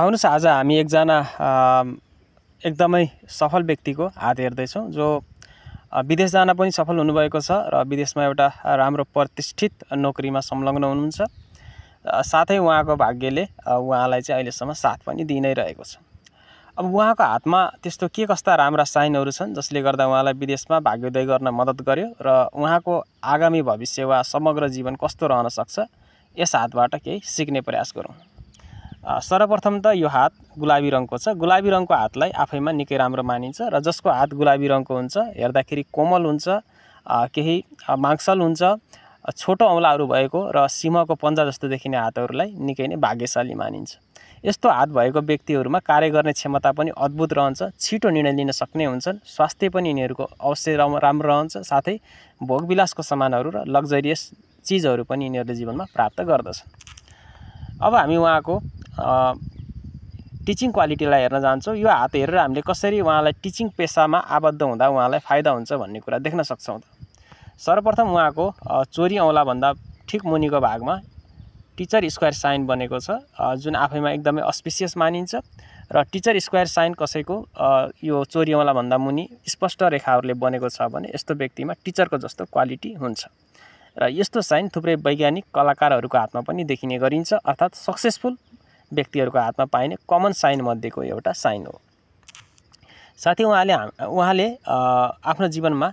आउनुहोस् आज हामी एकजना एकदमै सफल व्यक्तिको हात हेर्दैछौँ जो विदेश जान पनि सफल हुनुभएको छ र विदेशमा एउटा राम्रो प्रतिष्ठित नोकरीमा संलग्न हुनुहुन्छ साथै उहाँको भाग्यले उहाँलाई चाहिँ अहिलेसम्म साथ पनि दिइ नै रहेको छ अब उहाँको हातमा त्यस्तो के कस्ता राम्रा साइनहरू छन् जसले गर्दा उहाँलाई विदेशमा भाग्योदय गर्न मद्दत गर्यो र उहाँको आगामी भविष्य वा समग्र जीवन कस्तो रहन सक्छ यस हातबाट केही सिक्ने प्रयास गरौँ सर्वप्रथम त यो हात गुलाबी रङको छ गुलाबी रङको हातलाई आफैमा निकै राम्रो मानिन्छ र जसको हात गुलाबी रङको हुन्छ हेर्दाखेरि कोमल हुन्छ केही माङ्सल हुन्छ छोटो औँलाहरू भएको र सिंहको पन्जा जस्तो देखिने हातहरूलाई निकै नै भाग्यशाली मानिन्छ यस्तो हात भएको व्यक्तिहरूमा कार्य गर्ने क्षमता पनि अद्भुत रहन्छ छिटो निर्णय लिन सक्ने हुन्छन् स्वास्थ्य पनि यिनीहरूको अवश्य राम्रो रहन्छ साथै भोगविलासको सामानहरू र लग्जरियस चिजहरू पनि यिनीहरूले जीवनमा प्राप्त गर्दछन् अब हामी उहाँको टिचिङ क्वालिटीलाई हेर्न जान्छौँ यो हात हेरेर हामीले कसरी उहाँलाई टिचिङ पेसामा आबद्ध हुँदा उहाँलाई फाइदा हुन्छ भन्ने कुरा देख्न सक्छौँ त सर्वप्रथम उहाँको चोरी औँलाभन्दा ठिक मुनिको भागमा टिचर स्क्वायर साइन बनेको छ जुन आफैमा एकदमै अस्पिसियस मानिन्छ र टिचर स्क्वायर साइन कसैको यो चोरी औँलाभन्दा मुनि स्पष्ट रेखाहरूले बनेको छ भने यस्तो व्यक्तिमा टिचरको जस्तो क्वालिटी हुन्छ र यस्तो साइन थुप्रै वैज्ञानिक कलाकारहरूको हातमा पनि देखिने गरिन्छ अर्थात् सक्सेसफुल व्यक्तिहरूको हातमा पाइने कमन साइनमध्येको एउटा साइन हो साथै उहाँले उहाँले आफ्नो जीवनमा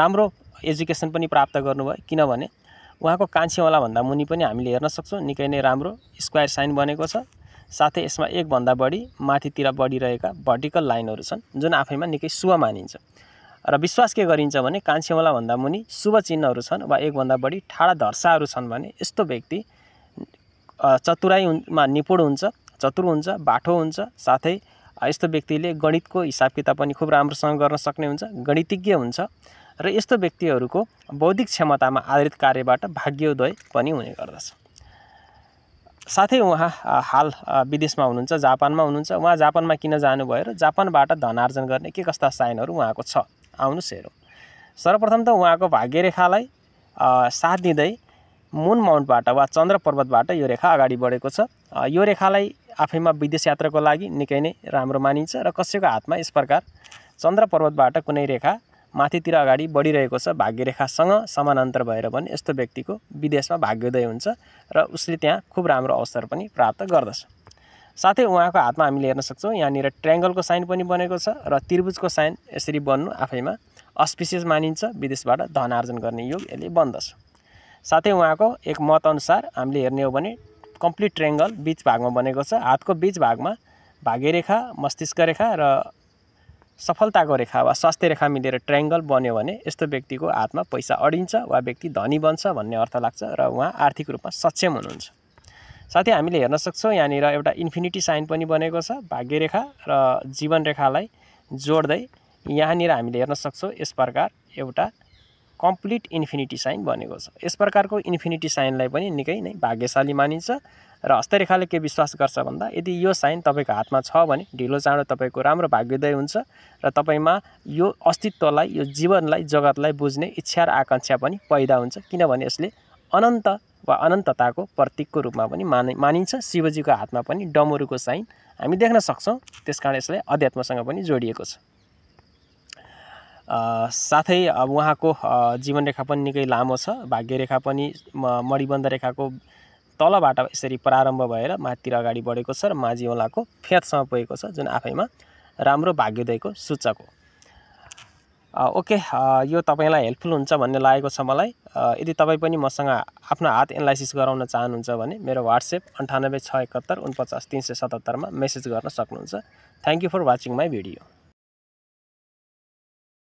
राम्रो एजुकेसन पनि प्राप्त गर्नुभयो किनभने उहाँको कान्छेवालाभन्दा मुनि पनि हामीले हेर्न सक्छौँ निकै नै राम्रो स्क्वायर साइन बनेको छ साथै यसमा एकभन्दा बढी माथितिर बढिरहेका भर्टिकल लाइनहरू छन् जुन आफैमा निकै शुभ मानिन्छ र विश्वास के गरिन्छ भने कान्छेवालाभन्दा मुनि शुभ चिन्हहरू छन् वा एकभन्दा बढी ठाडा धर्साहरू छन् भने यस्तो व्यक्ति चतुराईमा निपुण हुन्छ चतुर हुन्छ बाठो हुन्छ साथै यस्तो व्यक्तिले गणितको हिसाब किताब पनि खुब राम्रोसँग गर्न सक्ने हुन्छ गणितज्ञ हुन्छ र यस्तो व्यक्तिहरूको बौद्धिक क्षमतामा आधारित कार्यबाट भाग्योदय पनि हुने गर्दछ साथै उहाँ हाल विदेशमा हुनुहुन्छ जापानमा हुनुहुन्छ उहाँ जापानमा किन जानुभयो र जापानबाट धनार्जन गर्ने के कस्ता साइनहरू उहाँको छ आउनुहोस् हेरौँ सर्वप्रथम त उहाँको भाग्यरेखालाई साथ दिँदै मुन माउन्टबाट वा चन्द्र पर्वतबाट यो रेखा अगाडि बढेको छ यो रेखालाई आफैमा विदेश यात्राको लागि निकै नै राम्रो मानिन्छ र कसैको हातमा यस प्रकार चन्द्र पर्वतबाट कुनै रेखा माथितिर अगाडि बढिरहेको छ भाग्य रेखासँग समानान्तर भएर पनि यस्तो व्यक्तिको विदेशमा भाग्योदय हुन्छ र उसले त्यहाँ खुब राम्रो अवसर पनि प्राप्त गर्दछ साथै उहाँको हातमा हामीले हेर्न सक्छौँ यहाँनिर ट्रेङ्गलको साइन पनि बनेको छ र त्रिभुजको साइन यसरी बन्नु आफैमा अस्पिसियस मानिन्छ विदेशबाट धन आर्जन गर्ने योग यसले बन्दछ साथै उहाँको एक मतअनुसार हामीले हेर्ने हो भने कम्प्लिट ट्रेङ्गल बिच भागमा बनेको छ हातको बिच भागमा भाग्य रेखा मस्तिष्क रेखा र सफलताको रेखा वा स्वास्थ्य रेखा मिलेर ट्रायङ्गल बन्यो भने यस्तो व्यक्तिको हातमा पैसा अडिन्छ वा व्यक्ति धनी बन्छ भन्ने अर्थ लाग्छ र उहाँ आर्थिक रूपमा सक्षम हुनुहुन्छ साथै हामीले हेर्न सक्छौँ यहाँनिर एउटा इन्फिनिटी साइन पनि बनेको छ भाग्य रेखा र जीवन रेखालाई जोड्दै यहाँनिर हामीले हेर्न सक्छौँ यस प्रकार एउटा कम्प्लिट इन्फिनिटी साइन भनेको छ यस प्रकारको इन्फिनिटी साइनलाई पनि निकै नै भाग्यशाली मानिन्छ र हस्तरेखाले के विश्वास गर्छ भन्दा यदि यो साइन तपाईँको हातमा छ भने ढिलो चाँडो तपाईँको राम्रो भाग्योदय हुन्छ र तपाईँमा यो अस्तित्वलाई यो जीवनलाई जगतलाई बुझ्ने इच्छा र आकाङ्क्षा पनि पैदा हुन्छ किनभने यसले अनन्त वा अनन्तताको प्रतीकको रूपमा पनि माने मानिन्छ शिवजीको हातमा पनि डमरुको साइन हामी देख्न सक्छौँ त्यस कारण यसलाई अध्यात्मसँग पनि जोडिएको छ साथै अब उहाँको जीवनरेखा पनि निकै लामो छ भाग्यरेखा पनि मणिबन्ध रेखाको तलबाट यसरी प्रारम्भ भएर माथितिर अगाडि बढेको छ र माझी औँलाको फेदसम्म पुगेको छ जुन आफैमा राम्रो भाग्योदयको सूचक हो ओके यो तपाईँलाई हेल्पफुल हुन्छ भन्ने लागेको छ मलाई यदि तपाईँ पनि मसँग आफ्नो हात एनालाइसिस गराउन चाहनुहुन्छ भने मेरो वाट्सएप अन्ठानब्बे छ एकहत्तर उनपचास तिन सय सतहत्तरमा मेसेज गर्न सक्नुहुन्छ thank you for watching my video